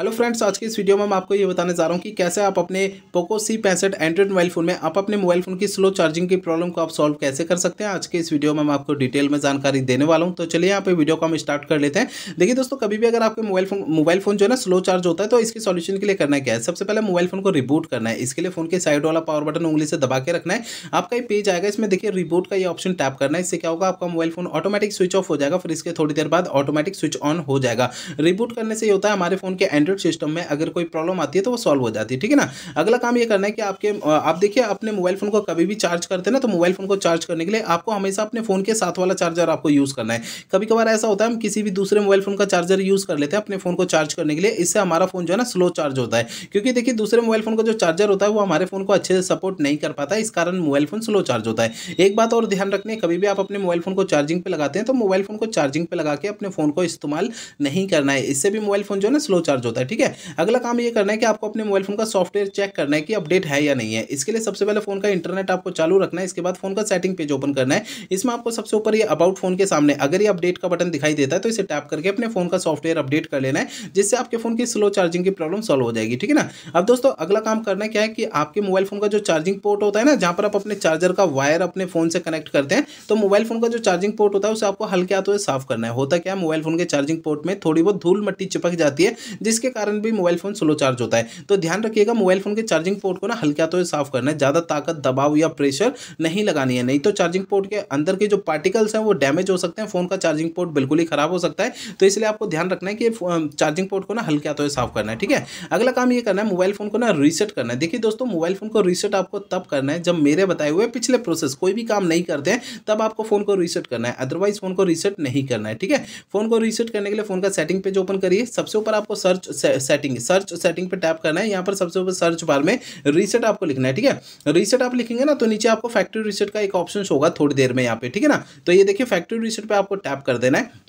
hello friends आज के इस वीडियो में मैं आपको ये बताने जा रहा हूँ कि कैसे आप अपने पोको सी पैंसठ एंड्रॉइड मोबाइल फ़ोन में आप अपने मोबाइल फ़ोन की स्लो चार्जिंग की प्रॉब्लम को आप सॉल्व कैसे कर सकते हैं आज के इस वीडियो में मैं आपको डिटेल में जानकारी देने वाला हूँ तो चलिए यहाँ पे वीडियो को हम स्टार्ट कर लेते हैं देखिए दोस्तों कभी भी अगर आपके मोबाइल फोन मोबाइल फ़ोन जो है ना स्लो चार्ज होता है तो इसके सोल्यूशन के लिए करना क्या है सबसे पहले मोबाइल फ़ोन को रिबूट करना है इसके लिए फ़ोन के साइड वाला पावर बटन उंगली से दबा के रखना है आपका ये पेज आएगा इसमें देखिए रिबूट का ये ऑप्शन टैप करना है इससे क्या होगा आपका mobile phone automatic switch off हो जाएगा फिर इसके थोड़ी देर बाद ऑटोमेटिक स्विच ऑन हो जाएगा रिबूट करने से ये होता है हमारे फ़ोन के एंड एंड्रॉइड सिस्टम में अगर कोई प्रॉब्लम आती है तो वो सॉल्व हो जाती है ठीक है ना अगला काम ये करना है कि आपके आप देखिए अपने मोबाइल फ़ोन को कभी भी चार्ज करते ना तो मोबाइल फ़ोन को चार्ज करने के लिए आपको हमेशा अपने फ़ोन के साथ वाला चार्जर आपको यूज़ करना है कभी कभार ऐसा होता है हम किसी भी दूसरे मोबाइल फ़ोन का चार्जर यूज़ कर लेते हैं अपने फ़ोन को चार्ज करने के लिए इससे हमारा फ़ोन जो है ना स्लो चार्ज होता है क्योंकि देखिए दूसरे मोबाइल फ़ोन का जो चार्जर होता है वो हमारे फ़ोन को अच्छे से सपोर्ट नहीं कर पाता इस कारण मोबाइल फ़ोन स्लो चार्ज होता है एक बात और ध्यान रखने कभी भी आप अपने मोबाइल फ़ोन को चार्जिंग पर लगाते हैं तो मोबाइल फ़ोन को चार्जिंग पर लगा के अपने फ़ोन को इस्तेमाल नहीं करना है इससे भी मोबाइल फ़ोन जो है ना स्लो चार्ज होता है होता है ठीक है अगला काम ये करना है कि आपको अपने मोबाइल फ़ोन का सॉफ्टवेयर चेक करना है कि अपडेट है या नहीं है इसके लिए सबसे पहले फ़ोन का इंटरनेट आपको चालू रखना है इसके बाद फ़ोन का सेटिंग पेज ओपन करना है इसमें आपको सबसे ऊपर ये अबाउट फ़ोन के सामने अगर ये अपडेट का बटन दिखाई देता है तो इसे टैप करके अपने फ़ोन का सॉफ्टवेयर अपडेट कर लेना है जिससे आपके फ़ोन की स्लो चार्जिंग की प्रॉब्लम सॉल्व हो जाएगी ठीक है ना अब दोस्तों अगला काम करना क्या है कि आपके मोबाइल फ़ोन का जो चार्जिंग पोर्ट होता है ना जहां पर आप अपने चार्जर का वायर अपने फ़ोन से कनेक्ट करते हैं तो मोबाइल फ़ोन का जो चार्जिंग पोर्ट होता है उसे आपको हल्के हाथों से साफ करना है होता क्या है मोबाइल फ़ोन के चार्जिंग पोर्ट में थोड़ी बहुत धूल मट्टी चिपक जाती है जिसके इसके कारण भी मोबाइल फ़ोन स्लो चार्ज होता है तो ध्यान रखिएगा मोबाइल फ़ोन के चार्जिंग पोर्ट को ना हल्का तो साफ करना है ज़्यादा ताकत दबाव या प्रेशर नहीं लगानी है नहीं तो चार्जिंग पोर्ट के अंदर के जो पार्टिकल्स हैं वो डैमेज हो सकते हैं फ़ोन का चार्जिंग पोर्ट बिल्कुल ही ख़राब हो सकता है तो इसलिए आपको ध्यान रखना है कि चार्जिंग पोर्ट को ना हल्का तो साफ करना है ठीक है अगला काम ये करना है मोबाइल फ़ोन को ना रीसेट करना है देखिए दोस्तों मोबाइल फ़ोन को रीसेट आपको तब करना है जब मेरे बताए हुए पिछले प्रोसेस कोई भी काम नहीं करते हैं तब आपको फ़ोन को रीसेट करना है अदरवाइज फ़ोन को रीसेट नहीं करना है ठीक है फ़ोन को रीसेट करने के लिए फ़ोन का सेटिंग पेज ओपन करिए सबसे ऊपर आपको सर्च सेटिंग सर्च सेटिंग पे टैप करना है यहाँ पर सबसे ऊपर सर्च बार में रीसेट आपको लिखना है ठीक है रीसेट आप लिखेंगे ना तो नीचे आपको फैक्ट्री रीसेट का एक ऑप्शन होगा थोड़ी देर में यहाँ पे ठीक है ना तो ये देखिए फैक्ट्री रीसेट पर आपको टैप कर देना है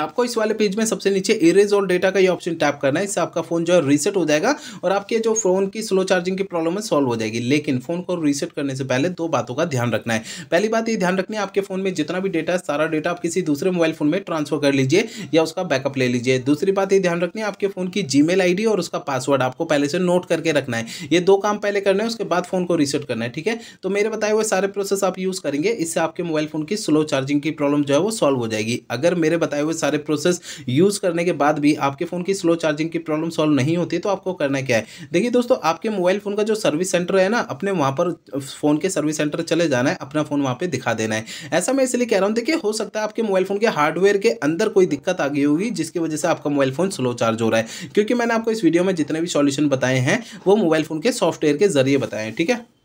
आपको इस वाले पेज में सबसे नीचे इरेज ऑल डेटा का ये ऑप्शन टैप करना है इससे आपका फ़ोन जो है रीसेट हो जाएगा और आपके जो फ़ोन की स्लो चार्जिंग की प्रॉब्लम है सॉल्व हो जाएगी लेकिन फ़ोन को रीसेट करने से पहले दो बातों का ध्यान रखना है पहली बात ये ध्यान रखनी है आपके फ़ोन में जितना भी डेटा है सारा डेटा आप किसी दूसरे मोबाइल फ़ोन में ट्रांसफर कर लीजिए या उसका बैकअप ले लीजिए दूसरी बात ये ध्यान रखनी है आपके फ़ोन की जी मेल और उसका पासवर्ड आपको पहले से नोट करके रखना है ये दो काम पहले करना है उसके बाद फ़ोन को रीसेट करना है ठीक है तो मेरे बताए हुए सारे प्रोसेस आप यूज़ करेंगे इससे आपके मोबाइल फ़ोन की स्लो चार्जिंग की प्रॉब्लम जो है वो सॉल्व हो जाएगी अगर मेरे बताए हुए सारे प्रोसेस यूज़ करने के बाद भी आपके फ़ोन की स्लो चार्जिंग की प्रॉब्लम सॉल्व नहीं होती तो आपको करना क्या है देखिए दोस्तों आपके मोबाइल फ़ोन का जो सर्विस सेंटर है ना अपने वहाँ पर फ़ोन के सर्विस सेंटर चले जाना है अपना फ़ोन वहाँ पर दिखा देना है ऐसा मैं इसलिए कह रहा हूँ देखिए हो सकता है आपके मोबाइल फ़ोन के हार्डवेयर के अंदर कोई दिक्कत आ गई होगी जिसकी वजह से आपका मोबाइल फ़ोन स्लो चार्ज हो रहा है क्योंकि मैंने आपको इस वीडियो में जितने भी सॉल्यूशन बताए हैं वो मोबाइल फ़ोन के सॉफ्टवेयर के जरिए बताए ठीक है